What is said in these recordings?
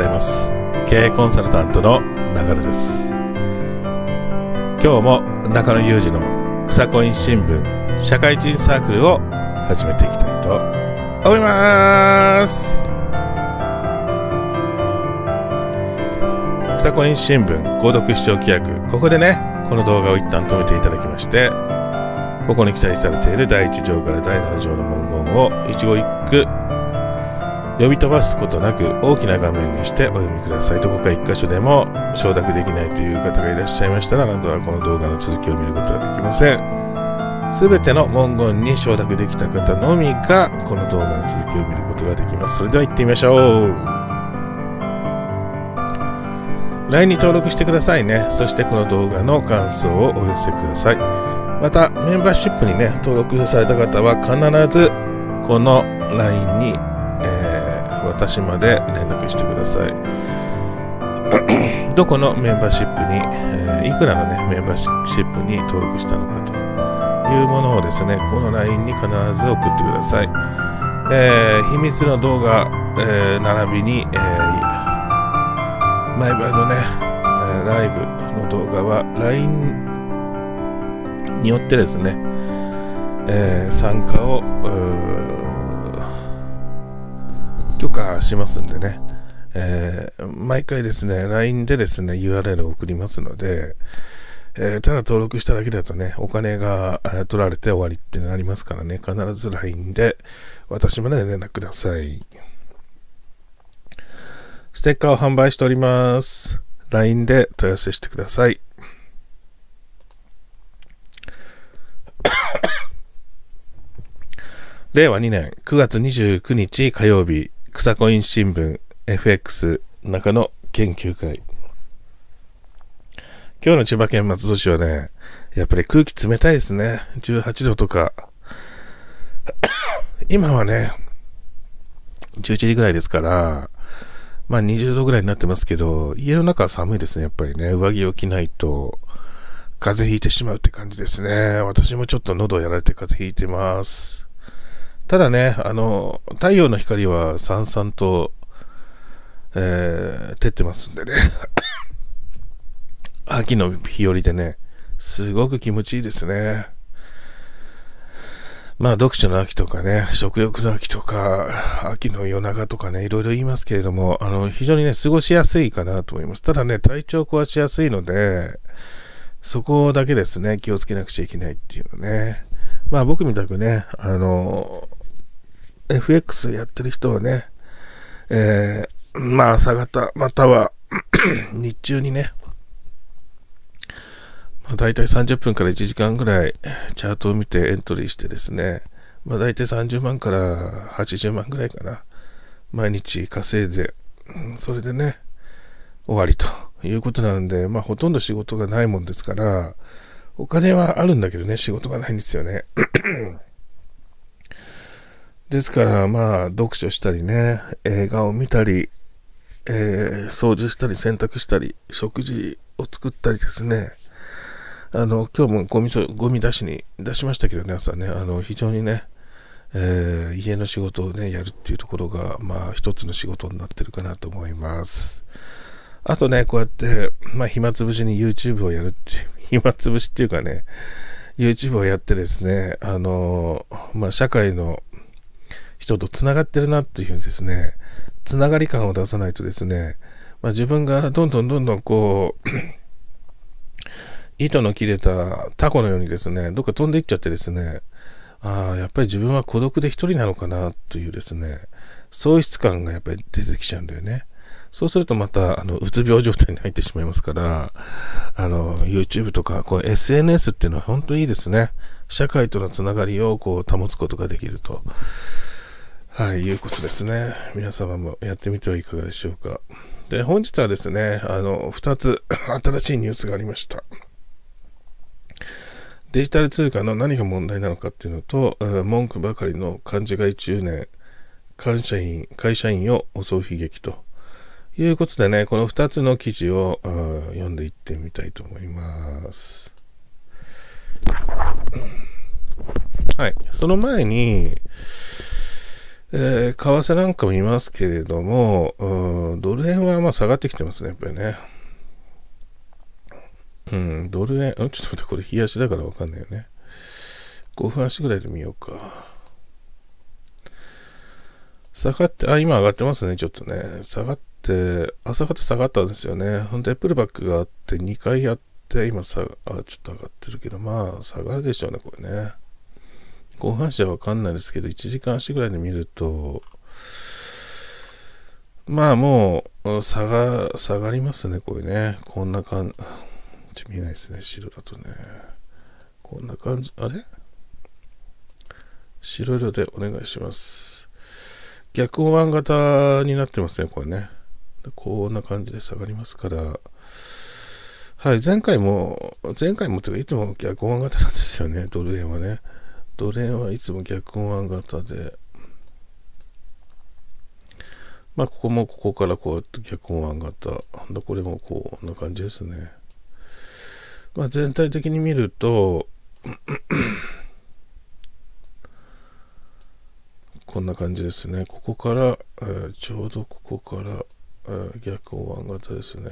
ございます経営コンサルタントの流れです今日も中野裕二の草コイン新聞社会人サークルを始めていきたいと思います草コイン新聞購読視聴規約ここでねこの動画を一旦止めていただきましてここに記載されている第1条から第7条の文言を一語一句呼び飛ばすことなく大きな画面にしてお読みください。どこか1箇所でも承諾できないという方がいらっしゃいましたら、あなたはこの動画の続きを見ることはできません。すべての文言に承諾できた方のみが、この動画の続きを見ることができます。それでは行ってみましょう。LINE に登録してくださいね。そしてこの動画の感想をお寄せください。また、メンバーシップにね、登録された方は必ず、この LINE に私まで連絡してくださいどこのメンバーシップに、えー、いくらの、ね、メンバーシップに登録したのかというものをですねこの LINE に必ず送ってください、えー、秘密の動画、えー、並びに、えー、毎晩のねライブの動画は LINE によってですね、え参加を許可しますんでね、えー、毎回ですね、LINE でですね、URL を送りますので、えー、ただ登録しただけだとね、お金が取られて終わりってなりますからね、必ず LINE で私まで連絡ください。ステッカーを販売しております。LINE で問い合わせしてください。令和2年9月29日火曜日草コイン新聞 FX 中野研究会。今日の千葉県松戸市はね、やっぱり空気冷たいですね。18度とか。今はね、11時ぐらいですから、まあ20度ぐらいになってますけど、家の中は寒いですね、やっぱりね。上着を着ないと、風邪ひいてしまうって感じですね。私もちょっと喉やられて風邪ひいてます。ただね、あの、太陽の光はさんさんと、えー、照ってますんでね。秋の日和でね、すごく気持ちいいですね。まあ、読書の秋とかね、食欲の秋とか、秋の夜中とかね、いろいろ言いますけれども、あの、非常にね、過ごしやすいかなと思います。ただね、体調壊しやすいので、そこだけですね、気をつけなくちゃいけないっていうのね。まあ、僕みたくね、あの、FX やってる人はね、えー、まあ朝方、または 日中にね、まあ、大体30分から1時間ぐらいチャートを見てエントリーしてですね、まあ、大体30万から80万ぐらいかな、毎日稼いで、それでね、終わりということなんで、まあ、ほとんど仕事がないもんですから、お金はあるんだけどね、仕事がないんですよね。ですから、まあ、読書したりね、映画を見たり、えー、掃除したり、洗濯したり、食事を作ったりですね。あの、今日もゴミ、ゴミ出しに、出しましたけどね、朝ね、あの、非常にね、えー、家の仕事をね、やるっていうところが、まあ、一つの仕事になってるかなと思います。あとね、こうやって、まあ、暇つぶしに YouTube をやるっていう、暇つぶしっていうかね、YouTube をやってですね、あの、まあ、社会の人とつながってるなっていうにですね、つながり感を出さないとですね、まあ、自分がどんどんどんどんこう 糸の切れたタコのようにですね、どっか飛んでいっちゃってですね、ああ、やっぱり自分は孤独で一人なのかなというですね、喪失感がやっぱり出てきちゃうんだよね。そうするとまた、あの、うつ病状態に入ってしまいますから、あの、YouTube とか、こう SNS っていうのは本当にいいですね。社会とのつながりをこう保つことができると。はい、いうことですね。皆様もやってみてはいかがでしょうか。で、本日はですね、あの、2つ 新しいニュースがありました。デジタル通貨の何が問題なのかっていうのと、文句ばかりの勘違い中年、会社員、会社員を襲う悲劇ということでね、この2つの記事を読んでいってみたいと思います。はい、その前に、えー、為替なんかもいますけれども、うん、ドル円はまあ下がってきてますね、やっぱりね。うん、ドル円、ちょっと待って、これ、冷やしだからわかんないよね。5分足ぐらいで見ようか。下がって、あ、今上がってますね、ちょっとね。下がって、朝方下がったんですよね。ほんと、プルバックがあって、2回やって、今さ、あ、ちょっと上がってるけど、まあ、下がるでしょうね、これね。後半車わかんないですけど、1時間足ぐらいで見ると、まあもう、下が、下がりますね、これね。こんな感じ。見えないですね、白だとね。こんな感じ、あれ白色でお願いします。逆お椀型になってますね、これね。こんな感じで下がりますから。はい、前回も、前回もというか、いつも逆お椀型なんですよね、ドル円はね。ドレンはいつも逆音型で、まあ、ここもここからこうやって逆音型。これもこんな感じですね。まあ、全体的に見ると こんな感じですね。ここから、えー、ちょうどここから、えー、逆音型ですね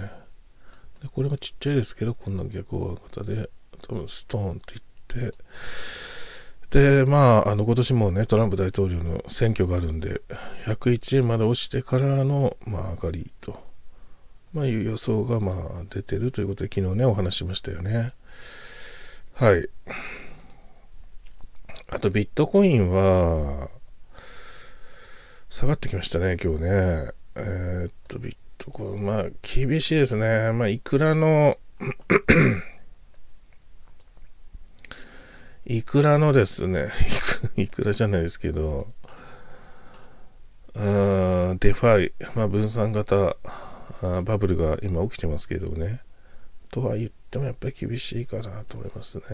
で。これもちっちゃいですけど、こんな逆音型で、多分ストーンっていって、で、まあ、あの、今年もね、トランプ大統領の選挙があるんで、101円まで落ちてからの、まあ、上がりと、まあ、いう予想が、まあ、出てるということで、昨日ね、お話しましたよね。はい。あと、ビットコインは、下がってきましたね、今日ね。えー、っと、ビットコイン、まあ、厳しいですね。まあ、いくらの、いくらのですね、いくらじゃないですけど、デファイ、まあ、分散型バブルが今起きてますけどね、とは言ってもやっぱり厳しいかなと思いますね。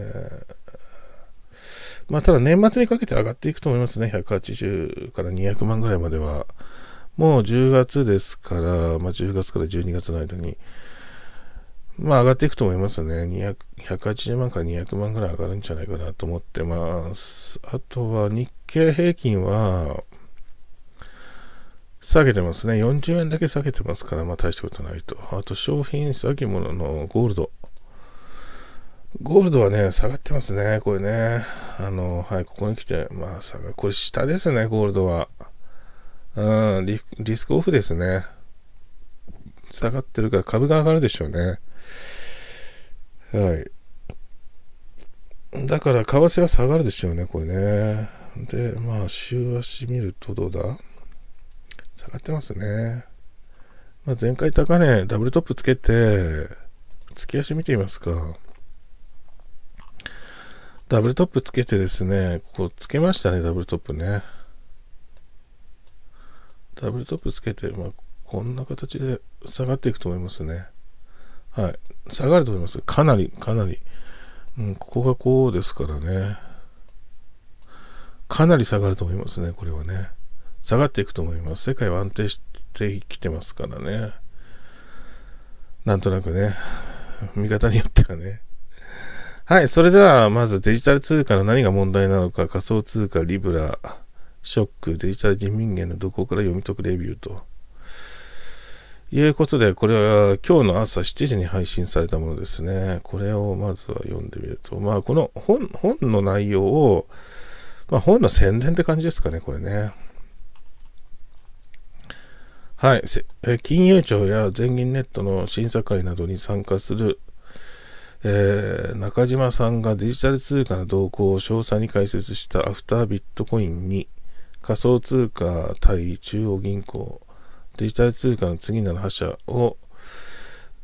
まあ、ただ年末にかけて上がっていくと思いますね。180から200万ぐらいまでは。もう10月ですから、まあ、10月から12月の間に、まあ上がっていくと思いますね。180万から200万ぐらい上がるんじゃないかなと思ってます。あとは日経平均は、下げてますね。40円だけ下げてますから、まあ大したことないと。あと商品、先物のゴールド。ゴールドはね、下がってますね。これね。あの、はい、ここに来て、まあ下が、これ下ですね、ゴールドは。うん、リスクオフですね。下がってるから株が上がるでしょうね。はい。だから、為替は下がるでしょうね、これね。で、まあ、週足見るとどうだ下がってますね。まあ、前回高値、ダブルトップつけて、月足見てみますか。ダブルトップつけてですね、ここつけましたね、ダブルトップね。ダブルトップつけて、まあ、こんな形で下がっていくと思いますね。はい、下がると思います。かなり、かなり。うん、ここがこうですからね。かなり下がると思いますね、これはね。下がっていくと思います。世界は安定してきてますからね。なんとなくね、見方によってはね。はい、それではまずデジタル通貨の何が問題なのか、仮想通貨、リブラ、ショック、デジタル人民元のどこから読み解くレビューと。いうことで、これは今日の朝7時に配信されたものですね。これをまずは読んでみると、まあ、この本、本の内容を、まあ、本の宣伝って感じですかね、これね。はい。金融庁や全銀ネットの審査会などに参加する、えー、中島さんがデジタル通貨の動向を詳細に解説したアフタービットコインに仮想通貨対中央銀行デジタル通貨の次なる覇者を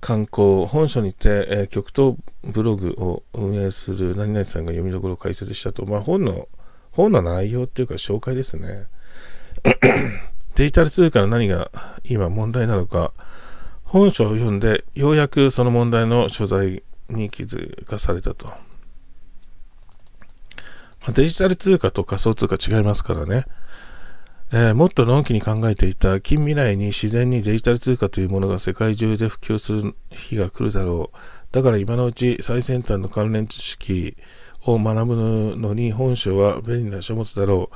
観光、本書にて、えー、極東ブログを運営する何々さんが読みどころを解説したと、まあ、本の、本の内容っていうか紹介ですね。デジタル通貨の何が今問題なのか、本書を読んで、ようやくその問題の所在に気づかされたと。まあ、デジタル通貨と仮想通貨違いますからね。えー、もっとのんきに考えていた近未来に自然にデジタル通貨というものが世界中で普及する日が来るだろう。だから今のうち最先端の関連知識を学ぶのに本書は便利な書物だろう。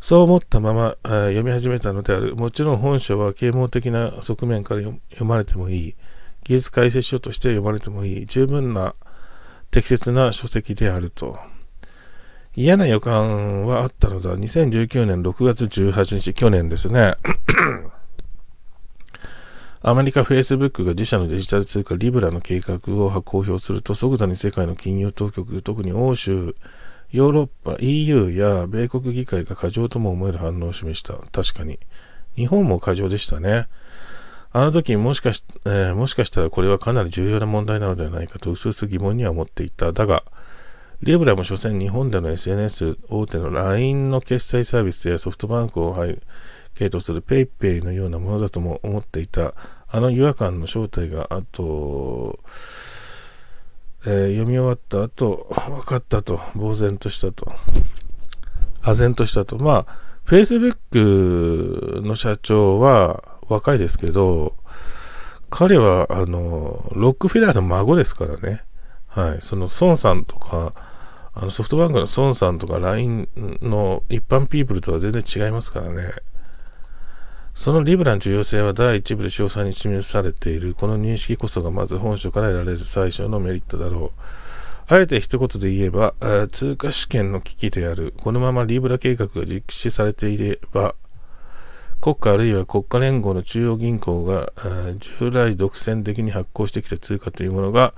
そう思ったまま、えー、読み始めたのである。もちろん本書は啓蒙的な側面から読まれてもいい。技術解説書として読まれてもいい。十分な適切な書籍であると。嫌な予感はあったのだ。2019年6月18日、去年ですね。アメリカ Facebook が自社のデジタル通貨リブラの計画を公表すると即座に世界の金融当局、特に欧州、ヨーロッパ、EU や米国議会が過剰とも思える反応を示した。確かに。日本も過剰でしたね。あの時もしかし、えー、もしかしたらこれはかなり重要な問題なのではないかと薄々疑問には思っていた。だが、リブラも所詮日本での SNS 大手の LINE の決済サービスやソフトバンクを配系とする PayPay のようなものだとも思っていたあの違和感の正体があと、えー、読み終わった後分かったと呆然としたと唖然としたとまあ Facebook の社長は若いですけど彼はあのロックフェラーの孫ですからねはい、その孫さんとか、あのソフトバンクの孫さんとか LINE の一般ピープルとは全然違いますからね。そのリブラの重要性は第1部で詳細に示されている。この認識こそがまず本書から得られる最初のメリットだろう。あえて一言で言えば、通貨試験の危機である。このままリブラ計画が実施されていれば、国家あるいは国家連合の中央銀行が従来独占的に発行してきた通貨というものが、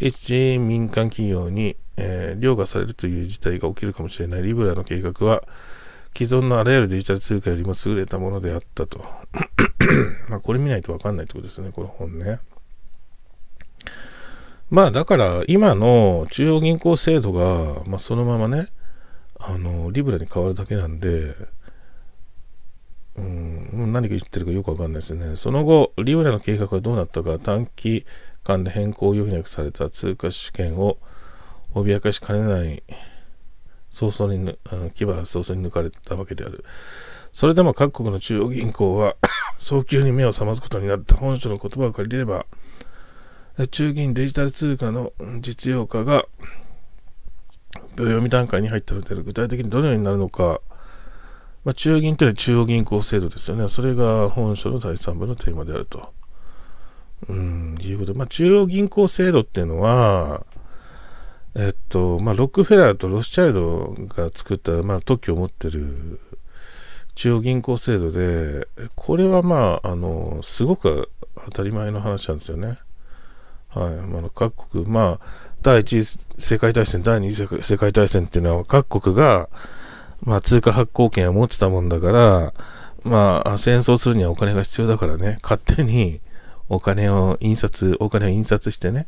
一民間企業に、えー、凌駕されるという事態が起きるかもしれないリブラの計画は、既存のあらゆるデジタル通貨よりも優れたものであったと。まあこれ見ないとわかんないってことですね、この本ね。まあだから今の中央銀行制度が、まあ、そのままね、あの、リブラに変わるだけなんで、うん、何が言ってるかよくわかんないですね。その後、リブラの計画はどうなったか、短期間で変更を余儀なくされた通貨主権を脅かしかねない早々に、牙ん、早々に抜かれたわけである。それでも各国の中央銀行は 早急に目を覚ますことになった本書の言葉を借りれば、中銀デジタル通貨の実用化が秒読み段階に入ったので、具体的にどのようになるのか、まあ、中銀というのは中央銀行制度ですよね。それが本書の第3部のテーマであると。うん、いうこと。まあ、中央銀行制度っていうのは、えっと、まあ、ロックフェラーとロスチャイルドが作った、まあ、特許を持ってる中央銀行制度で、これはまあ、あの、すごく当たり前の話なんですよね。はい。まあ、各国、まあ、第一次世界大戦、第二次世界大戦っていうのは、各国が、まあ、通貨発行権を持ってたもんだから、まあ、戦争するにはお金が必要だからね、勝手に、お金を印刷、お金を印刷してね、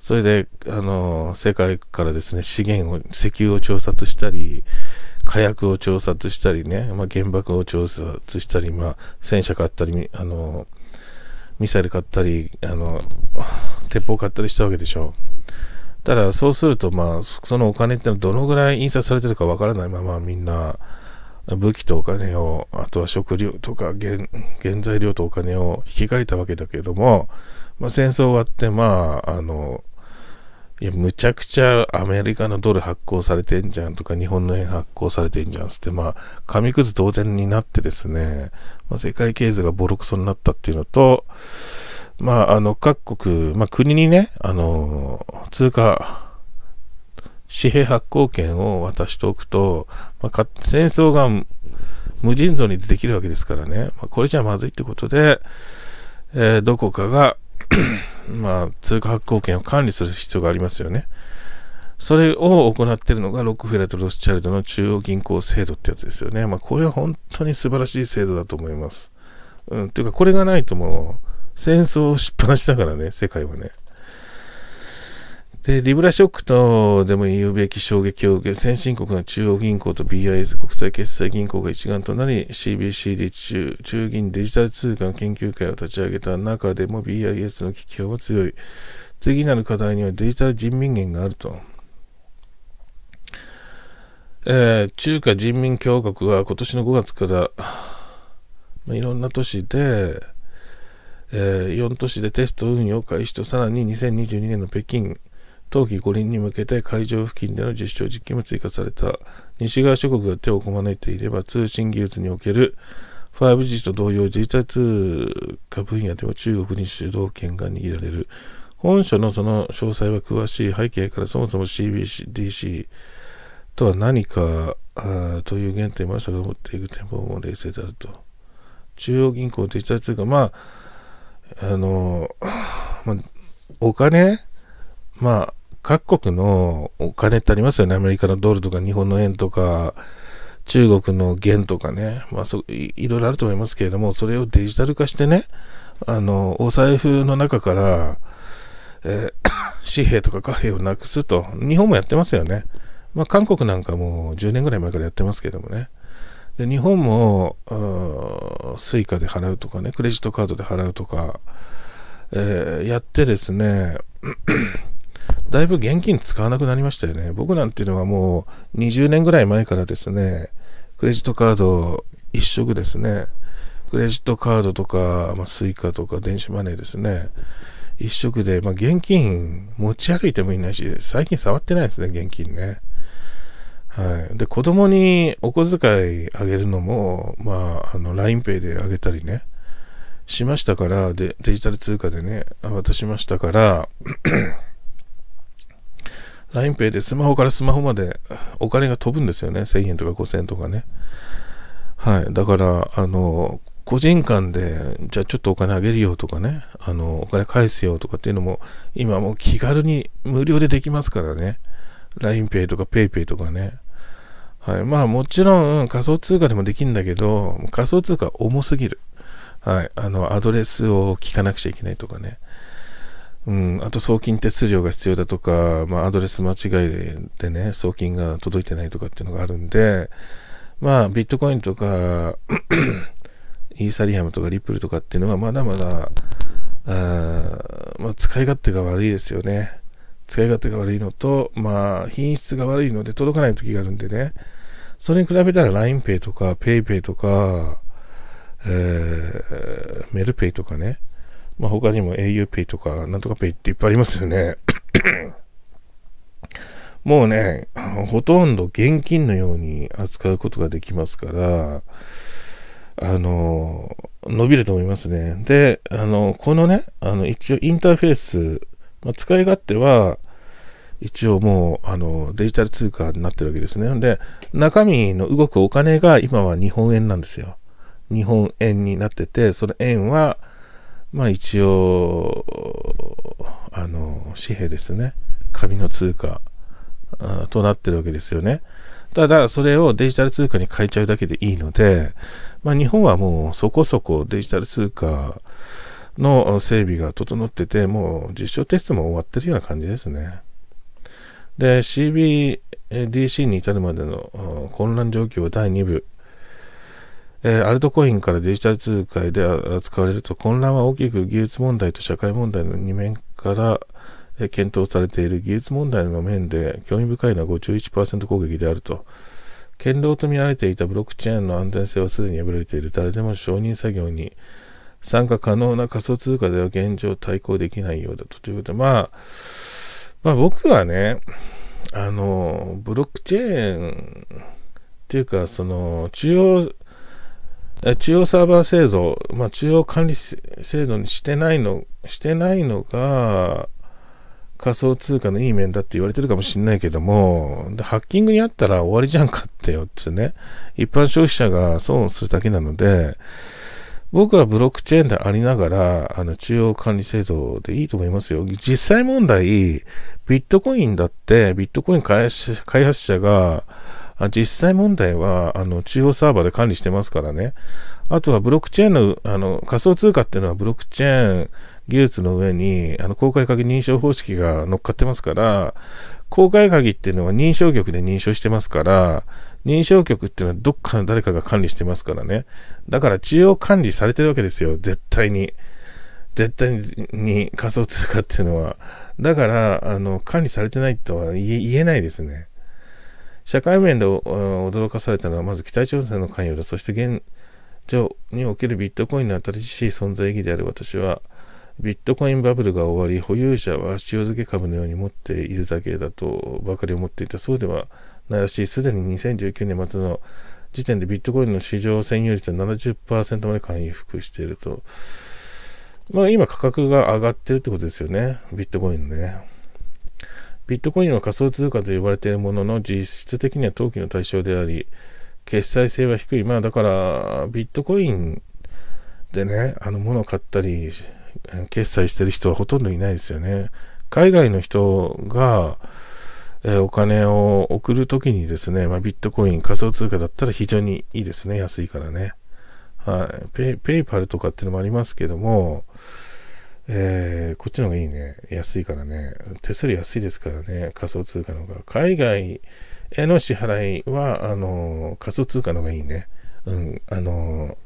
それで、あの、世界からですね、資源を、石油を調達したり、火薬を調達したりね、まあ、原爆を調達したり、まあ、戦車買ったり、あの、ミサイル買ったり、あの、鉄砲買ったりしたわけでしょただ、そうすると、まあ、そのお金ってのはどのぐらい印刷されてるかわからないまま、みんな、武器とお金を、あとは食料とか原材料とお金を引き換えたわけだけども、まあ、戦争終わって、まあ、あの、いや、むちゃくちゃアメリカのドル発行されてんじゃんとか、日本の円発行されてんじゃんつって、まあ、紙くず同然になってですね、まあ、世界経済がボロクソになったっていうのと、まあ、あの、各国、まあ、国にね、あの、通貨、紙幣発行権を渡しておくと、まあ、戦争が無尽蔵にできるわけですからね、まあ、これじゃまずいってことで、えー、どこかが まあ、通貨発行権を管理する必要がありますよね。それを行っているのがロックフェラーとロスチャルドの中央銀行制度ってやつですよね。まあ、これは本当に素晴らしい制度だと思います。うん、というか、これがないともう戦争をしっぱなしだからね、世界はね。で、リブラショックとでも言うべき衝撃を受け、先進国の中央銀行と BIS 国際決済銀行が一丸となり、CBCD 中、中銀デジタル通貨の研究会を立ち上げた中でも BIS の危機感は強い。次なる課題にはデジタル人民元があると。えー、中華人民共和国は今年の5月から、まあ、いろんな都市で、えー、4都市でテスト運用開始とさらに2022年の北京冬季五輪に向けて会場付近での実証実験も追加された。西側諸国が手をこまねいていれば、通信技術における 5G と同様、自治体通貨分野でも中国に主導権が握られる。本書のその詳細は詳しい背景からそもそも CBDC とは何かという原点も探っていく展望も冷静であると。中央銀行デジタ通貨、まあ、あの、まあ、お金、まあ、各国のお金ってありますよね。アメリカのドルとか日本の円とか、中国の元とかね、まあそい、いろいろあると思いますけれども、それをデジタル化してね、あの、お財布の中から、えー、紙幣とか貨幣をなくすと、日本もやってますよね。まあ、韓国なんかも10年ぐらい前からやってますけどもね。で日本も suica で払うとかね、クレジットカードで払うとか、えー、やってですね、だいぶ現金使わなくなりましたよね。僕なんていうのはもう20年ぐらい前からですね、クレジットカード一色ですね。クレジットカードとか、まあ、スイカとか電子マネーですね。一色で、まあ、現金持ち歩いてもいないし、最近触ってないですね、現金ね。はい。で、子供にお小遣いあげるのも、まあ、あの、LINEPay であげたりね、しましたから、で、デジタル通貨でね、渡しましたから、LINEPay でスマホからスマホまでお金が飛ぶんですよね。1000円とか5000円とかね。はい。だから、あの、個人間で、じゃあちょっとお金あげるよとかね、あの、お金返すよとかっていうのも、今もう気軽に無料でできますからね。LINEPay とか PayPay とかね。はい。まあもちろん仮想通貨でもできるんだけど、仮想通貨重すぎる。はい。あの、アドレスを聞かなくちゃいけないとかね。うん、あと送金手数料が必要だとか、まあ、アドレス間違いでね、送金が届いてないとかっていうのがあるんで、まあ、ビットコインとか イーサリアムとかリップルとかっていうのは、まだまだ、あまあ、使い勝手が悪いですよね。使い勝手が悪いのと、まあ、品質が悪いので届かない時があるんでね、それに比べたら LINEPay とか PayPay とか、えー、メルペイとかね、まあ、他にも auPay とか、なんとか Pay っていっぱいありますよね。もうね、ほとんど現金のように扱うことができますから、あの、伸びると思いますね。で、あの、このね、あの、一応インターフェース、まあ、使い勝手は、一応もう、あの、デジタル通貨になってるわけですね。で、中身の動くお金が今は日本円なんですよ。日本円になってて、その円は、まあ一応、あの、紙幣ですね。紙の通貨となってるわけですよね。ただ、それをデジタル通貨に変えちゃうだけでいいので、まあ、日本はもうそこそこデジタル通貨の整備が整ってて、もう実証テストも終わってるような感じですね。で、CBDC に至るまでの混乱状況第2部えアルトコインからデジタル通貨で扱われると混乱は大きく技術問題と社会問題の2面から、え検討されている技術問題の面で興味深いのは51%攻撃であると。堅牢と見られていたブロックチェーンの安全性はすでに破られている誰でも承認作業に参加可能な仮想通貨では現状対抗できないようだと。ということで、まあ、まあ僕はね、あの、ブロックチェーンっていうか、その、中央中央サーバー制度、まあ、中央管理制度にしてないの、してないのが、仮想通貨のいい面だって言われてるかもしれないけども、でハッキングにあったら終わりじゃんかってよってね、一般消費者が損をするだけなので、僕はブロックチェーンでありながら、あの、中央管理制度でいいと思いますよ。実際問題、ビットコインだって、ビットコイン開発者が、あ実際問題は、あの、中央サーバーで管理してますからね。あとはブロックチェーンの、あの、仮想通貨っていうのはブロックチェーン技術の上に、あの、公開鍵認証方式が乗っかってますから、公開鍵っていうのは認証局で認証してますから、認証局っていうのはどっかの誰かが管理してますからね。だから中央管理されてるわけですよ、絶対に。絶対に仮想通貨っていうのは。だから、あの、管理されてないとは言えないですね。社会面で驚かされたのは、まず北朝鮮の関与だ。そして現状におけるビットコインの新しい存在意義である私は、ビットコインバブルが終わり、保有者は塩漬け株のように持っているだけだとばかり思っていた。そうではないらしい。すでに2019年末の時点でビットコインの市場占有率は70%まで回復していると。まあ今価格が上がってるってことですよね。ビットコインのね。ビットコインは仮想通貨と呼ばれているものの実質的には投機の対象であり、決済性は低い。まあだから、ビットコインでね、あの、物を買ったり、決済してる人はほとんどいないですよね。海外の人が、えお金を送るときにですね、まあ、ビットコイン、仮想通貨だったら非常にいいですね。安いからね。はい。ペイ、ペイパルとかっていうのもありますけども、えー、こっちの方がいいね。安いからね。手数料安いですからね。仮想通貨の方が。海外への支払いは、あのー、仮想通貨の方がいいね。うん、あの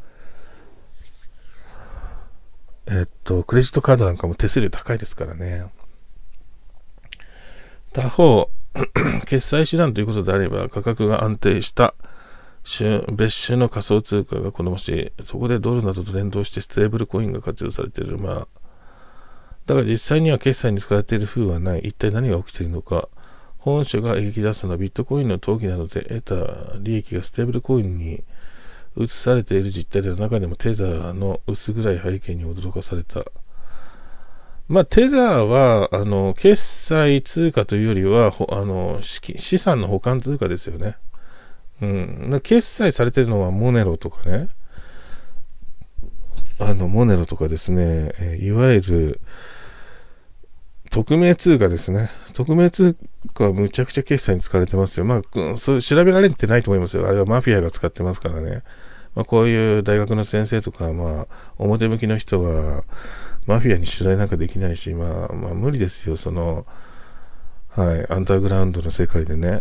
ー、えっと、クレジットカードなんかも手数料高いですからね。他方、決済手段ということであれば、価格が安定した別種の仮想通貨が好ましい。そこでドルなどと連動してステーブルコインが活用されている。まあだが実際には決済に使われている風はない。一体何が起きているのか。本書が描き出すのはビットコインの投機などで得た利益がステーブルコインに移されている実態では中でもテザーの薄暗い背景に驚かされた。まあ、テザーは、あの、決済通貨というよりは、あの資産の保管通貨ですよね。うん。決済されてるのはモネロとかね。あの、モネロとかですね、えいわゆる、匿名通貨ですね。匿名通貨はむちゃくちゃ決済に使われてますよ。まあ、そう調べられてないと思いますよ。あれはマフィアが使ってますからね。まあ、こういう大学の先生とか、まあ、表向きの人は、マフィアに取材なんかできないし、まあ、まあ、無理ですよ。その、はい、アンダーグラウンドの世界でね。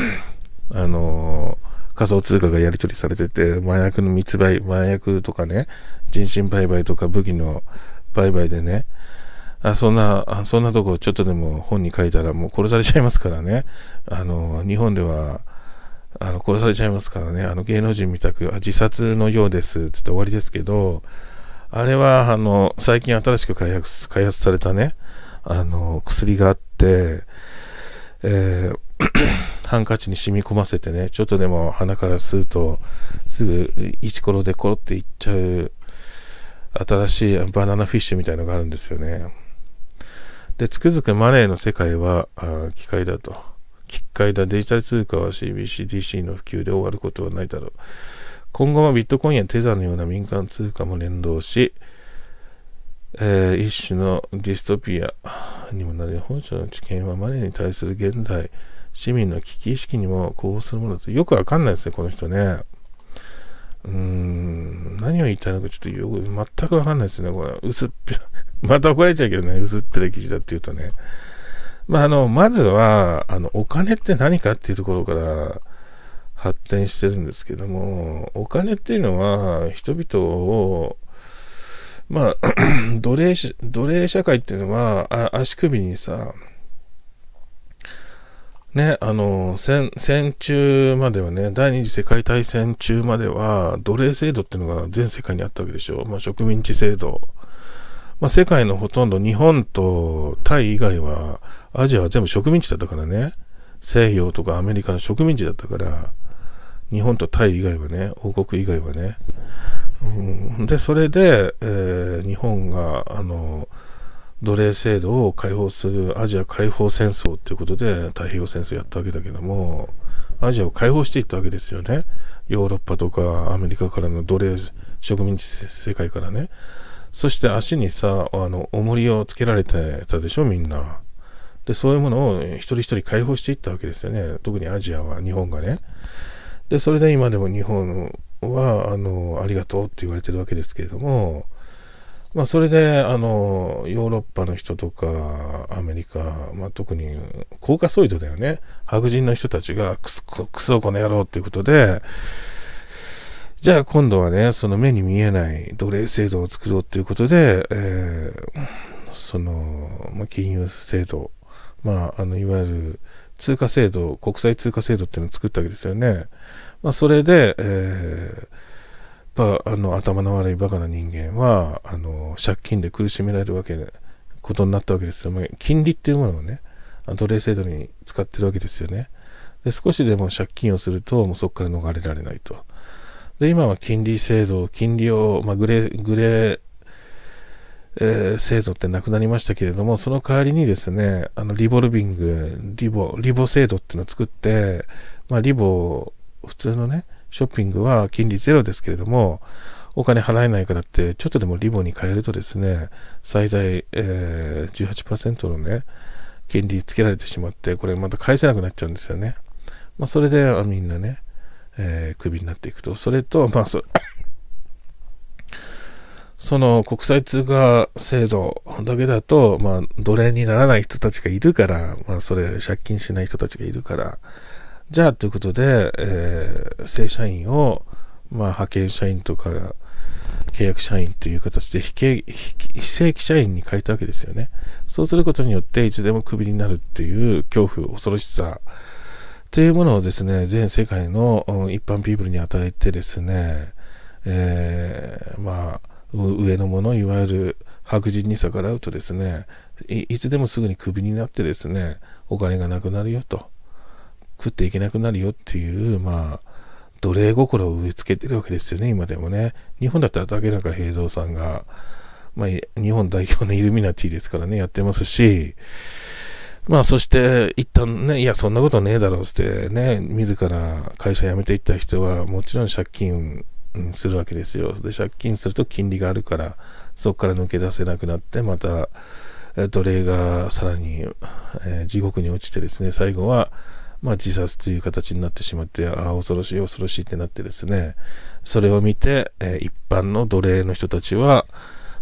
あの仮想通貨がやり取りされてて、麻薬の密売、麻薬とかね、人身売買とか武器の売買でね、あそんなあ、そんなとこちょっとでも本に書いたらもう殺されちゃいますからね。あの、日本では、あの、殺されちゃいますからね。あの、芸能人みたく、あ自殺のようです、つって終わりですけど、あれは、あの、最近新しく開発、開発されたね、あの、薬があって、えー ハンカチに染み込ませてね、ちょっとでも鼻から吸うと、すぐ、一コロでコロっていっちゃう、新しいバナナフィッシュみたいのがあるんですよね。で、つくづくマネーの世界は、あ機械だと。機械だ、デジタル通貨は CBCDC の普及で終わることはないだろう。今後もビットコインやテザーのような民間通貨も連動し、えー、一種のディストピアにもなる本書の知見はマネーに対する現代市民の危機意識にも呼応するものだとよくわかんないですね、この人ね。うーん、何を言いたいのかちょっとよく全くわかんないですね、これ。薄っぺら、また怒られちゃうけどね、薄っぺら記事だっていうとね。まあ、あの、まずは、あの、お金って何かっていうところから発展してるんですけども、お金っていうのは、人々を、まあ、奴隷、奴隷社会っていうのは、あ足首にさ、ね、あの戦戦中まではね第二次世界大戦中までは奴隷制度っていうのが全世界にあったわけでしょ、まあ、植民地制度まあ、世界のほとんど日本とタイ以外はアジアは全部植民地だったからね西洋とかアメリカの植民地だったから日本とタイ以外はね王国以外はね、うん、でそれで、えー、日本があの奴隷制度を解放するアジア解放戦争ということで太平洋戦争やったわけだけどもアジアを解放していったわけですよねヨーロッパとかアメリカからの奴隷植民地世界からねそして足にさ、あの、重りをつけられてたでしょ、みんな。で、そういうものを一人一人解放していったわけですよね。特にアジアは、日本がね。で、それで今でも日本は、あの、ありがとうって言われてるわけですけれども、まあ、それで、あの、ヨーロッパの人とか、アメリカ、まあ、特に、高カソイドだよね。白人の人たちが、クソ、クソこの野郎っていうことで、じゃあ今度はね、その目に見えない奴隷制度を作ろうということで、えー、その、まあ、金融制度、まあ、あの、いわゆる通貨制度、国際通貨制度っていうのを作ったわけですよね。まあ、それで、えーばあの頭の悪いバカな人間はあの借金で苦しめられるわけでことになったわけですよ。金利っていうものをね、奴隷制度に使ってるわけですよね。で少しでも借金をすると、もうそこから逃れられないと。で、今は金利制度、金利を、まあ、グレー、グレー、えー、制度ってなくなりましたけれども、その代わりにですね、あの、リボルビング、リボ、リボ制度っていうのを作って、まあ、リボ、普通のね、ショッピングは金利ゼロですけれども、お金払えないからって、ちょっとでもリボに変えるとですね、最大、えー、18%のね、金利つけられてしまって、これまた返せなくなっちゃうんですよね。まあ、それでみんなね、えー、クビになっていくと。それと、まあそ、その国際通貨制度だけだと、まあ、奴隷にならない人たちがいるから、まあ、それ、借金しない人たちがいるから、じゃあ、ということで、えー、正社員を、まあ、派遣社員とか契約社員という形で非正規社員に変えたわけですよね。そうすることによっていつでもクビになるっていう恐怖、恐ろしさというものをですね、全世界の一般ピープルに与えてですね、えー、まあ、上のもの、いわゆる白人に逆らうとですねい、いつでもすぐにクビになってですね、お金がなくなるよと、食っていけなくなるよっていう、まあ、奴隷心を植え付けてるわけですよね、今でもね。日本だったら竹中平蔵さんが、まあ、日本代表のイルミナティですからね、やってますし、まあそして、一旦ね、いや、そんなことねえだろうって、ね、自ら会社辞めていった人は、もちろん借金するわけですよ。で、借金すると金利があるから、そこから抜け出せなくなって、また、奴隷がさらに、えー、地獄に落ちてですね、最後は、まあ、自殺という形になってしまって、ああ、恐ろしい、恐ろしいってなってですね、それを見て、えー、一般の奴隷の人たちは、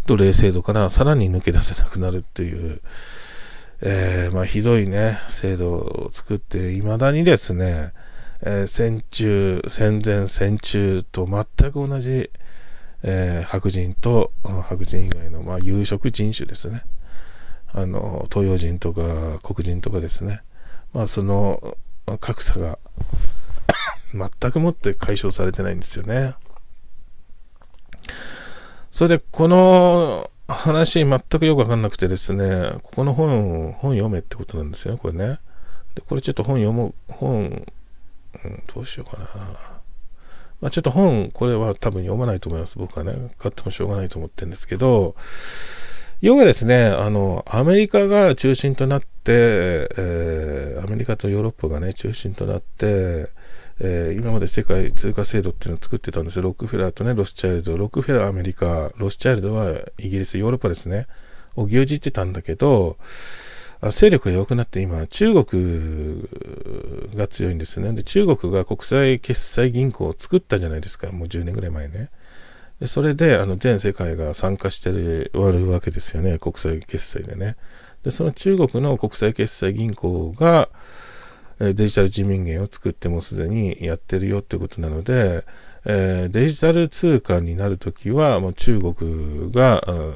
奴隷制度からさらに抜け出せなくなるという、えー、まあ、ひどいね、制度を作って、未だにですね、えー、戦中、戦前、戦中と全く同じ、えー、白人と白人以外の、まあ、有色人種ですね。あの、東洋人とか黒人とかですね。まあ、その格差が 全くもって解消されてないんですよね。それで、この話全くよくわかんなくてですね、ここの本、本読めってことなんですよ、これね。で、これちょっと本読もう、本、うん、どうしようかな。まあ、ちょっと本、これは多分読まないと思います。僕はね、買ってもしょうがないと思ってるんですけど、要はですね、あの、アメリカが中心となって、えー、アメリカとヨーロッパがね、中心となって、えー、今まで世界通貨制度っていうのを作ってたんですロックフェラーとね、ロスチャイルド。ロックフェラーアメリカ、ロスチャイルドはイギリス、ヨーロッパですね。を牛耳ってたんだけど、勢力が弱くなって今、中国が強いんですよね。で、中国が国際決済銀行を作ったじゃないですか。もう10年ぐらい前ね。でそれで、あの、全世界が参加してる、るわけですよね。国際決済でね。で、その中国の国際決済銀行が、デジタル人民元を作ってもすでにやってるよってことなので、えー、デジタル通貨になるときは、もう中国が、うん、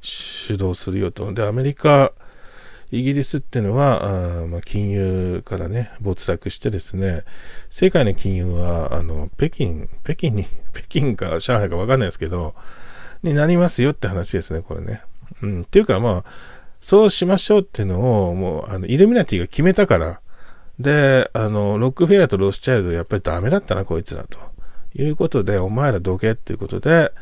主導するよと。で、アメリカ、イギリスっていうのは、あまあ、金融からね、没落してですね、世界の金融は、あの、北京、北京に、北京か上海かわかんないですけど、になりますよって話ですね、これね。うん、っていうかまあ、そうしましょうっていうのを、もう、あの、イルミナティが決めたから、で、あの、ロックフェアとロスチャイルドやっぱりダメだったな、こいつらと。いうことで、お前らどけっていうことで、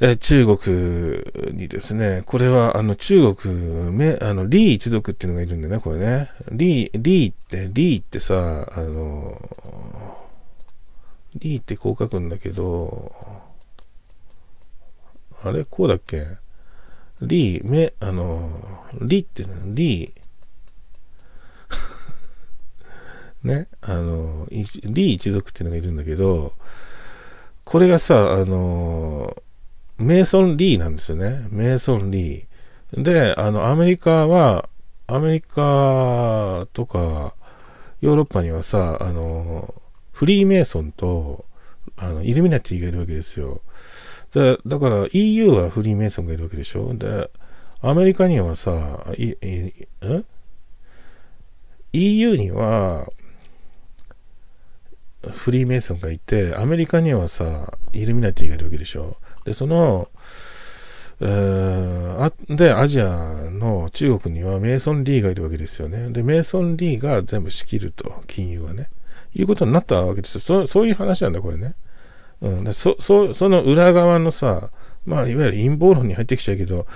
え中国にですね、これはあの中国め、あの、リー一族っていうのがいるんだよね、これね。リー、リーって、リーってさ、あの、リーってこう書くんだけど、あれこうだっけリー、め、あの、リーって、リー、ね、あの、リー一族っていうのがいるんだけど、これがさ、あの、メイソン・リーなんですよね。メイソン・リー。で、あの、アメリカは、アメリカとか、ヨーロッパにはさ、あの、フリーメイソンと、あの、イルミナティがいるわけですよ。だだから EU はフリーメイソンがいるわけでしょで、アメリカにはさ、い、い、ん ?EU には、フリーメイソンがいて、アメリカにはさ、イルミナティがいるわけでしょ。で、その、えー、あで、アジアの中国にはメイソン・リーがいるわけですよね。で、メイソン・リーが全部仕切ると、金融はね。いうことになったわけですよ。そそういう話なんだ、これね。うん、でそそその裏側のさ、まあ、いわゆる陰謀論に入ってきちゃうけど、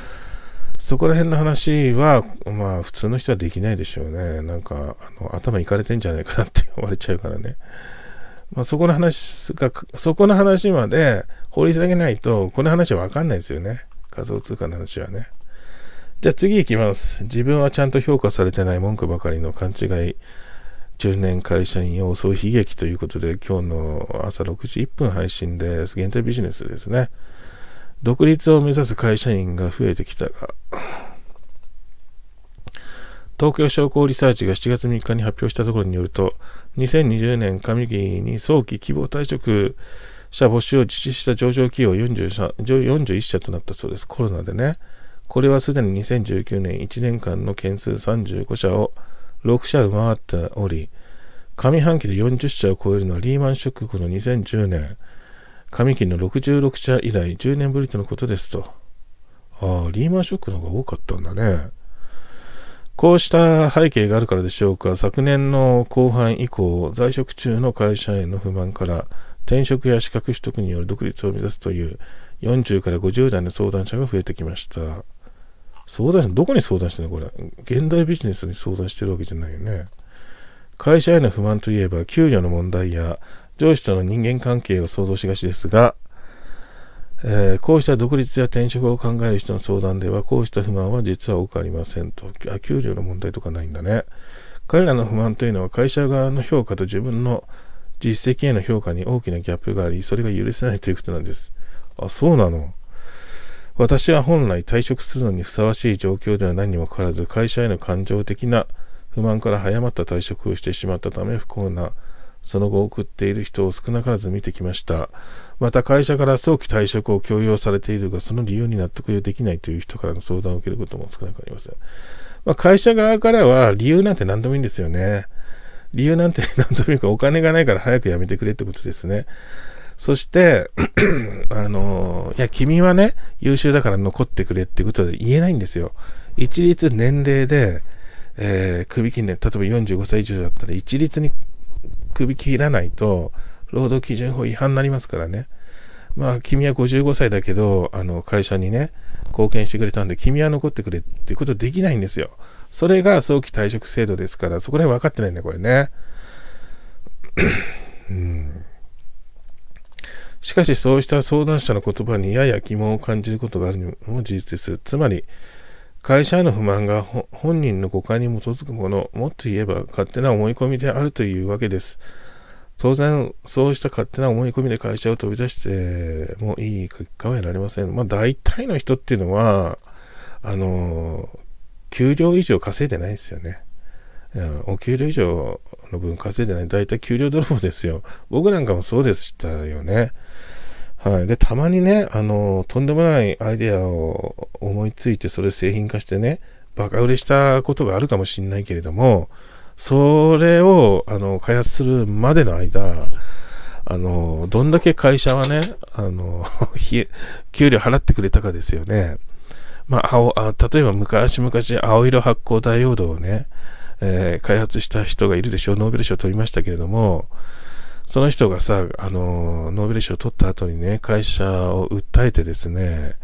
そこら辺の話は、まあ、普通の人はできないでしょうね。なんか、あの頭いかれてんじゃないかなって思われちゃうからね。まあ、そこの話が、そこの話まで法律だけないと、この話はわかんないですよね。仮想通貨の話はね。じゃあ次行きます。自分はちゃんと評価されてない文句ばかりの勘違い。中年会社員を襲う悲劇ということで、今日の朝6時1分配信です。限定ビジネスですね。独立を目指す会社員が増えてきたが、東京商工リサーチが7月3日に発表したところによると、2020年上期に早期希望退職者募集を実施した上場企業41社となったそうです。コロナでね。これはすでに2019年1年間の件数35社を6社上回っており、上半期で40社を超えるのはリーマンショック後の2010年、上期の66社以来10年ぶりとのことですと。ああ、リーマンショックの方が多かったんだね。こうした背景があるからでしょうか、昨年の後半以降、在職中の会社への不満から、転職や資格取得による独立を目指すという40から50代の相談者が増えてきました。相談者、どこに相談してるのこれ。現代ビジネスに相談してるわけじゃないよね。会社への不満といえば、給料の問題や上司との人間関係を想像しがちですが、えー、こうした独立や転職を考える人の相談では、こうした不満は実は多くありませんと。あ、給料の問題とかないんだね。彼らの不満というのは会社側の評価と自分の実績への評価に大きなギャップがあり、それが許せないということなんです。あ、そうなの私は本来退職するのにふさわしい状況では何にもかかわらず、会社への感情的な不満から早まった退職をしてしまったため不幸なその後送っている人を少なからず見てきました。また会社から早期退職を強要されているが、その理由に納得できないという人からの相談を受けることも少なくありません。まあ、会社側からは理由なんて何でもいいんですよね。理由なんて何でもいいか、お金がないから早く辞めてくれってことですね。そして、あの、いや、君はね、優秀だから残ってくれってことで言えないんですよ。一律年齢で、えー、首切んね、例えば45歳以上だったら一律に首切らないと、労働基準法違反になりますからね。まあ、君は55歳だけど、あの、会社にね、貢献してくれたんで、君は残ってくれっていうことできないんですよ。それが早期退職制度ですから、そこら辺分かってないんだ、これね。うん、しかし、そうした相談者の言葉にやや疑問を感じることがあるのも事実です。つまり、会社への不満が本人の誤解に基づくもの、もっと言えば勝手な思い込みであるというわけです。当然、そうした勝手な思い込みで会社を飛び出してもいい結果は得られません。まあ、大体の人っていうのは、あの、給料以上稼いでないですよね。うん、お給料以上の分稼いでない。大体給料泥棒ですよ。僕なんかもそうでしたよね。はい。で、たまにね、あの、とんでもないアイデアを思いついて、それを製品化してね、バカ売れしたことがあるかもしれないけれども、それをあの開発するまでの間、あのどんだけ会社はね、あの 給料払ってくれたかですよね。まあ、青あ例えば昔々青色発光ダイオードをね、えー、開発した人がいるでしょう、ノーベル賞を取りましたけれども、その人がさ、あのノーベル賞を取った後にね、会社を訴えてですね、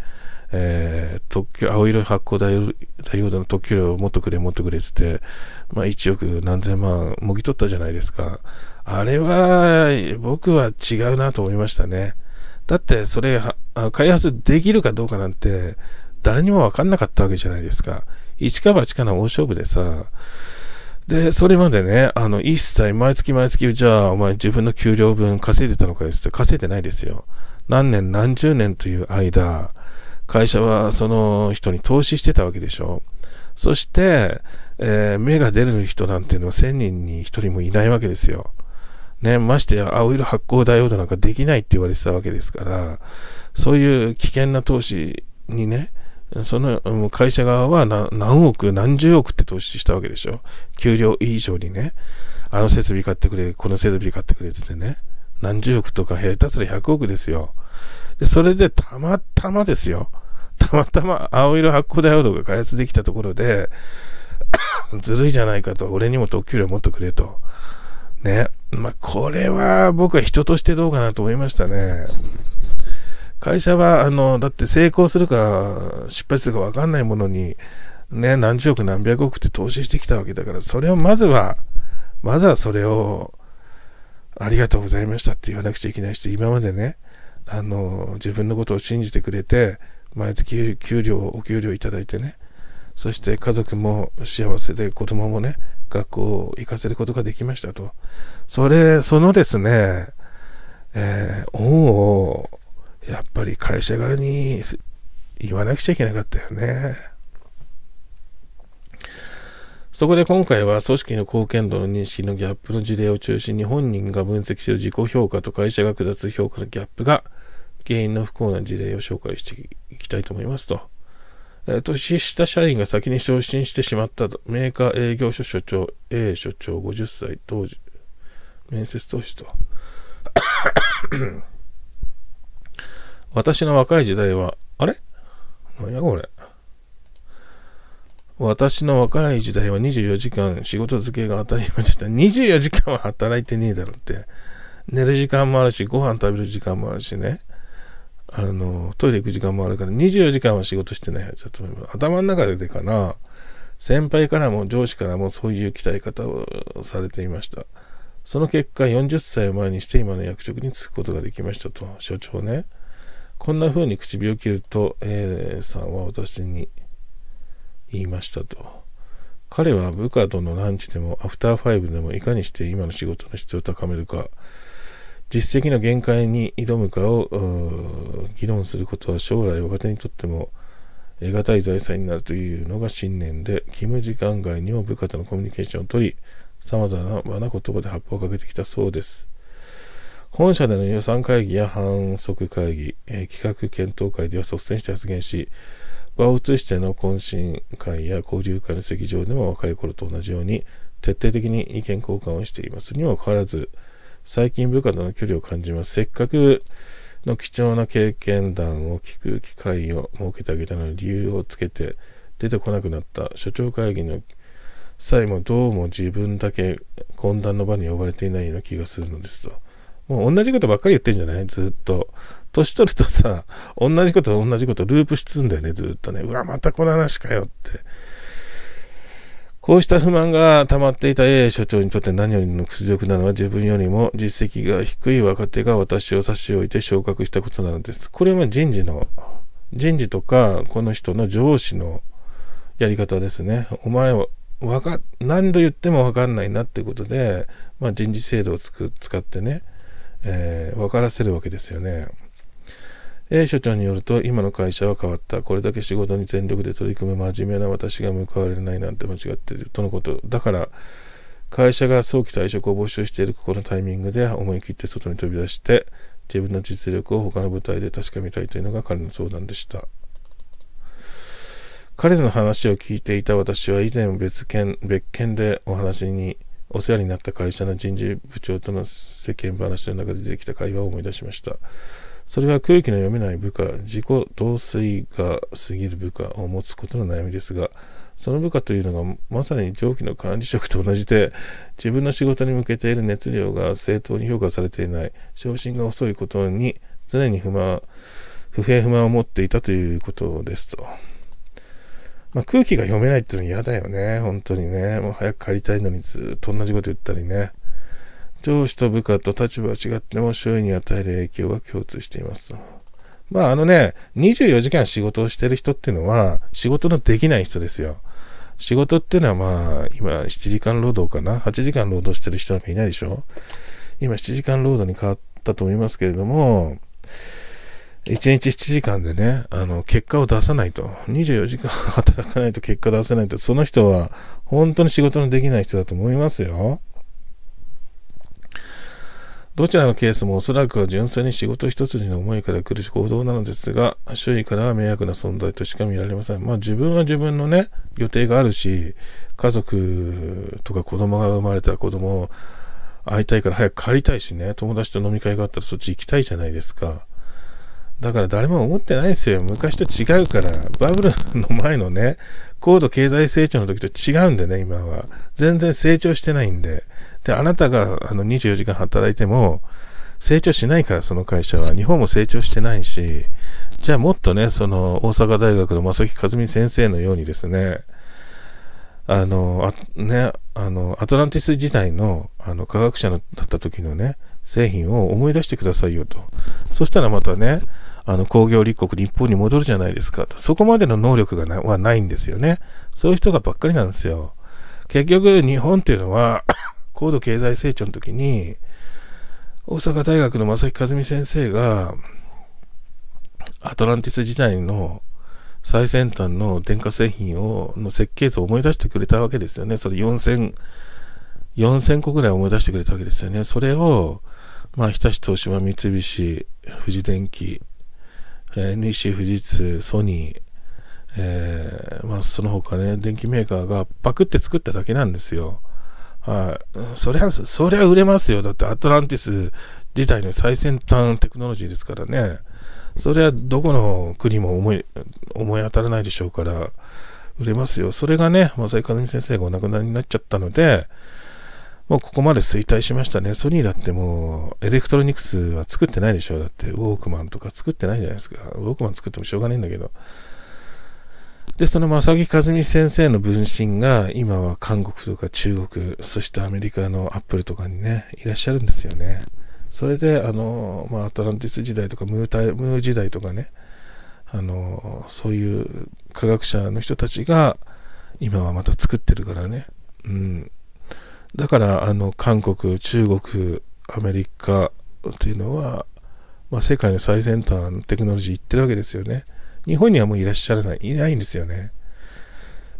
特許、青色発光ダイオードの特許料をもっとくれ、もっとくれっつって、まあ、1億何千万もぎ取ったじゃないですか。あれは、僕は違うなと思いましたね。だって、それ、開発できるかどうかなんて、誰にも分かんなかったわけじゃないですか。一か八かの大勝負でさ、で、それまでね、あの、一切毎月毎月、じゃあ、お前自分の給料分稼いでたのかですって、稼いでないですよ。何年何十年という間、会社はその人に投資してたわけでしょ。そして、えー、目が出る人なんていうのは1000人に1人もいないわけですよ。ね、ましてや青色発光ダイオードなんかできないって言われてたわけですから、そういう危険な投資にね、その会社側は何億、何十億って投資したわけでしょ。給料以上にね、あの設備買ってくれ、この設備買ってくれっつってね、何十億とか下手すら100億ですよ。で、それでたまたまですよ。たまたま青色発光ダイオードが開発できたところで、ずるいじゃないかと、俺にも特急料持ってくれと。ね。まあ、これは僕は人としてどうかなと思いましたね。会社は、あの、だって成功するか失敗するか分かんないものに、ね、何十億何百億って投資してきたわけだから、それをまずは、まずはそれを、ありがとうございましたって言わなくちゃいけないし、今までね、あの自分のことを信じてくれて毎月給料お給料いただいてねそして家族も幸せで子供もね学校行かせることができましたとそれそのですね、えー、恩をやっぱり会社側に言わなくちゃいけなかったよねそこで今回は組織の貢献度の認識のギャップの事例を中心に本人が分析する自己評価と会社が下す評価のギャップが原因の不幸な事例を紹介していきたいと思いますと。年下社員が先に昇進してしまったと。メーカー営業所所長 A 所長50歳当時、面接当時と。私の若い時代は、あれ何やこれ。私の若い時代は24時間仕事付けが当たり前でした。24時間は働いてねえだろって。寝る時間もあるし、ご飯食べる時間もあるしね。あの、トイレ行く時間もあるから、24時間は仕事してないはずだと思います。頭の中でかな、先輩からも上司からもそういう鍛え方をされていました。その結果、40歳を前にして今の役職に就くことができましたと、所長ね。こんな風に唇を切ると、A さんは私に言いましたと。彼は部下とのランチでもアフターファイブでもいかにして今の仕事の質を高めるか、実績の限界に挑むかを議論することは将来若手にとっても得難い財産になるというのが信念で、勤務時間外にも部下とのコミュニケーションをとり、様々な言葉で発砲をかけてきたそうです。本社での予算会議や反則会議、えー、企画検討会では率先して発言し、場を移しての懇親会や交流会の席上でも若い頃と同じように徹底的に意見交換をしていますにもかかわらず、最近部下との距離を感じます。せっかくの貴重な経験談を聞く機会を設けてあげたのに理由をつけて出てこなくなった。所長会議の際もどうも自分だけ懇談の場に呼ばれていないような気がするのですと。もう同じことばっかり言ってんじゃないずっと。年取るとさ、同じこと同じことループしつんだよね、ずっとね。うわ、またこの話かよって。こうした不満が溜まっていた A 所長にとって何よりの屈辱なのは自分よりも実績が低い若手が私を差し置いて昇格したことなのです。これは人事の、人事とかこの人の上司のやり方ですね。お前はわか、何度言ってもわかんないなってことで、まあ、人事制度をつく使ってね、えー、分からせるわけですよね。A 社長によると、今の会社は変わった。これだけ仕事に全力で取り組む真面目な私が報われないなんて間違っているとのこと。だから、会社が早期退職を募集しているこのタイミングで思い切って外に飛び出して、自分の実力を他の舞台で確かめたいというのが彼の相談でした。彼の話を聞いていた私は以前別件、別件でお話にお世話になった会社の人事部長との世間話の中で出てきた会話を思い出しました。それは空気の読めない部下、自己同水が過ぎる部下を持つことの悩みですが、その部下というのがまさに上記の管理職と同じで、自分の仕事に向けている熱量が正当に評価されていない、昇進が遅いことに常に不満、不平不満を持っていたということですと。まあ、空気が読めないっていうの嫌だよね、本当にね。もう早く帰りたいのにずっと同じこと言ったりね。上司と部下と立場は違っても周囲に与える影響が共通していますと。まああのね、24時間仕事をしてる人っていうのは仕事のできない人ですよ。仕事っていうのはまあ今7時間労働かな ?8 時間労働してる人なんかいないでしょ今7時間労働に変わったと思いますけれども、1日7時間でね、あの、結果を出さないと、24時間 働かないと結果出せないと、その人は本当に仕事のできない人だと思いますよ。どちらのケースもおそらくは純粋に仕事一筋の思いから来る行動なのですが、周囲からは迷惑な存在としか見られません。まあ自分は自分のね、予定があるし、家族とか子供が生まれた子供を会いたいから早く帰りたいしね、友達と飲み会があったらそっち行きたいじゃないですか。だから誰も思ってないですよ。昔と違うから。バブルの前のね、高度経済成長の時と違うんでね、今は。全然成長してないんで。で、あなたがあの24時間働いても、成長しないから、その会社は。日本も成長してないし、じゃあもっとね、その、大阪大学の正木和美先生のようにですね、あの、あね、あの、アトランティス時代の、あの、科学者のだった時のね、製品を思い出してくださいよと。そしたらまたね、あの、工業立国、日本に戻るじゃないですかと。そこまでの能力がなはないんですよね。そういう人がばっかりなんですよ。結局、日本っていうのは高度経済成長の時に、大阪大学の正木和美先生が、アトランティス時代の最先端の電化製品をの設計図を思い出してくれたわけですよね。それ4000、4000個ぐらい思い出してくれたわけですよね。それを、まあ、日田市、東芝、三菱、富士電機、NEC、富士通、ソニー、えー、まあ、その他ね、電機メーカーがパクって作っただけなんですよ。はい。そりゃ、そりゃ売れますよ。だってアトランティス自体の最先端テクノロジーですからね。それはどこの国も思い、思い当たらないでしょうから、売れますよ。それがね、正井和美先生がお亡くなりになっちゃったので、もうここまで衰退しましたね。ソニーだってもう、エレクトロニクスは作ってないでしょ。だって、ウォークマンとか作ってないじゃないですか。ウォークマン作ってもしょうがないんだけど。で、その正木和美先生の分身が、今は韓国とか中国、そしてアメリカのアップルとかにね、いらっしゃるんですよね。それで、あの、まあ、アトランティス時代とかムームー時代とかね、あの、そういう科学者の人たちが、今はまた作ってるからね。うん。だから、あの、韓国、中国、アメリカっていうのは、まあ、世界の最先端のテクノロジー行ってるわけですよね。日本にはもういらっしゃらない、いないんですよね。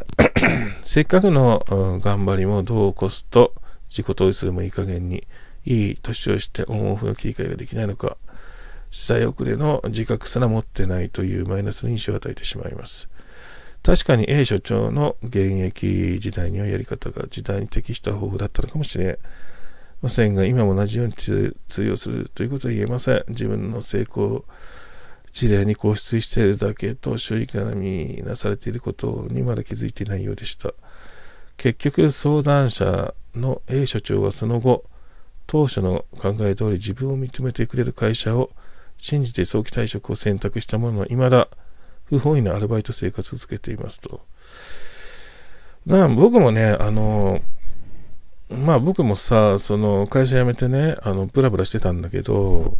せっかくの、頑張りもどう起こすと自己統一もいい加減にいい年をしてオンオフの切り替えができないのか時代遅れの自覚すら持ってないというマイナスの印象を与えてしまいます確かに A 所長の現役時代にはやり方が時代に適した方法だったのかもしれませんが今も同じように通用するということは言えません自分の成功事例に固執しているだけと周囲から見なされていることにまだ気づいていないようでした。結局、相談者の A 所長はその後、当初の考え通り自分を認めてくれる会社を信じて早期退職を選択したものの、未だ不本意なアルバイト生活を続けていますと。な僕もね、あの、まあ僕もさ、その会社辞めてね、あの、ブラブラしてたんだけど、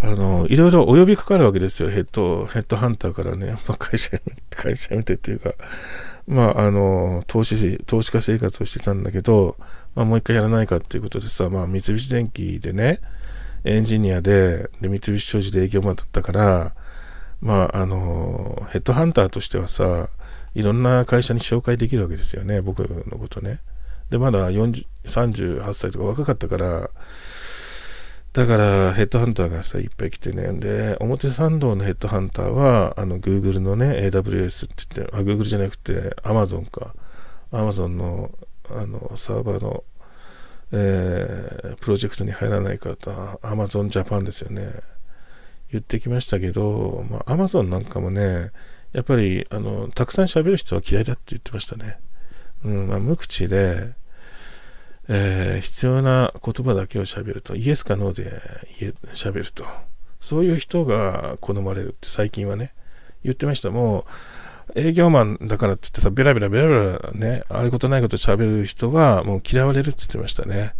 あの、いろいろお呼びかかるわけですよ、ヘッド、ヘッドハンターからね。会社辞めて、会社辞めてっていうか、まあ、あの、投資、投資家生活をしてたんだけど、まあ、もう一回やらないかっていうことでさ、まあ、三菱電機でね、エンジニアで、で、三菱商事で営業マンだったから、まあ、あの、ヘッドハンターとしてはさ、いろんな会社に紹介できるわけですよね、僕のことね。で、まだ40 38歳とか若かったから、だからヘッドハンターがさいっぱい来てねで表参道のヘッドハンターはあの Google のね AWS って言ってあ Google じゃなくて Amazon か Amazon のあのサーバーの、えー、プロジェクトに入らない方 Amazon Japan ですよね言ってきましたけど、まあ、Amazon なんかもねやっぱりあのたくさん喋る人は嫌いだって言ってましたねうんまあ無口でえー、必要な言葉だけを喋ると、イエスかノーで喋ると。そういう人が好まれるって最近はね、言ってました。もう、営業マンだからって言ってさ、ベラベラベラベラね、あれことないこと喋る人はもう嫌われるって言ってましたね。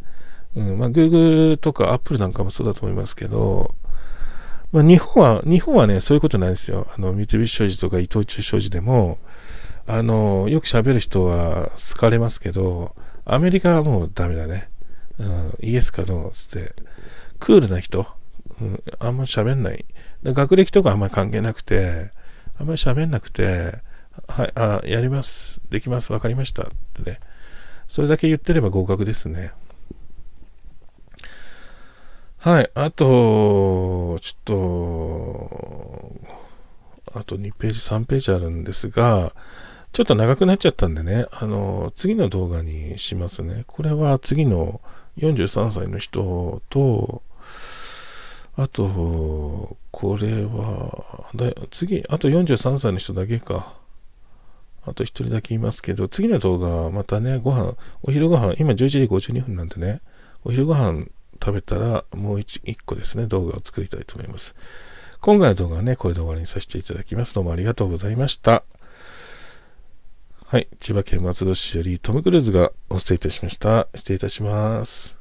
うん、まあ、Google とか Apple なんかもそうだと思いますけど、まあ、日本は、日本はね、そういうことないんですよ。あの、三菱商事とか伊藤忠商事でも、あの、よく喋る人は好かれますけど、アメリカはもうダメだね。うん、イエスかノーつって、クールな人、うん、あんま喋んない。学歴とかあんまり関係なくて、あんまり喋んなくて、はい、あ、やります。できます。わかりました。ってね。それだけ言ってれば合格ですね。はい、あと、ちょっと、あと2ページ、3ページあるんですが、ちょっと長くなっちゃったんでね、あの、次の動画にしますね。これは次の43歳の人と、あと、これは、次、あと43歳の人だけか。あと1人だけいますけど、次の動画、またね、ご飯、お昼ご飯、今11時52分なんでね、お昼ご飯食べたら、もう 1, 個ですね、動画を作りたいと思います。今回の動画はね、これで終わりにさせていただきます。どうもありがとうございました。はい、千葉県松戸市よりトム・クルーズがお伝えいたしました。失礼いたします。